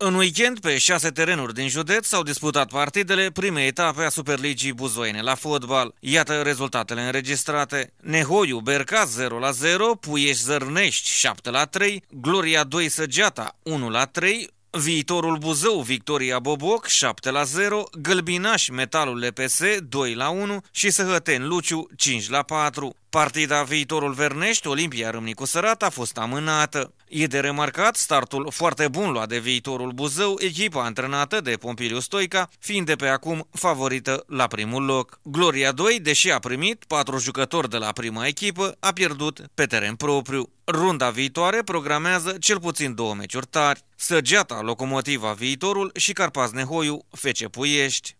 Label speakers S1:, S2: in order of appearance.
S1: În weekend, pe șase terenuri din județ s-au disputat partidele primei etape a Superligii Buzoine la fotbal. Iată rezultatele înregistrate. Nehoiu Berca 0 la 0, Puiești Zărnești 7 la 3, Gloria 2 Săgeata 1 la 3, Viitorul Buzău, Victoria Boboc, 7 la 0, Gălbinaș, Metalul LPS, 2 la 1 și Săhăten Luciu, 5 la 4. Partida viitorul Vernești, Olimpia Râmnicu Sărat, a fost amânată. E de remarcat startul foarte bun luat de viitorul Buzău, echipa antrenată de Pompiliu Stoica, fiind de pe acum favorită la primul loc. Gloria 2, deși a primit patru jucători de la prima echipă, a pierdut pe teren propriu. Runda viitoare programează cel puțin două meciuri tari. Săgeata, Locomotiva Viitorul și Carpaz Nehoiu, Fece Puiești.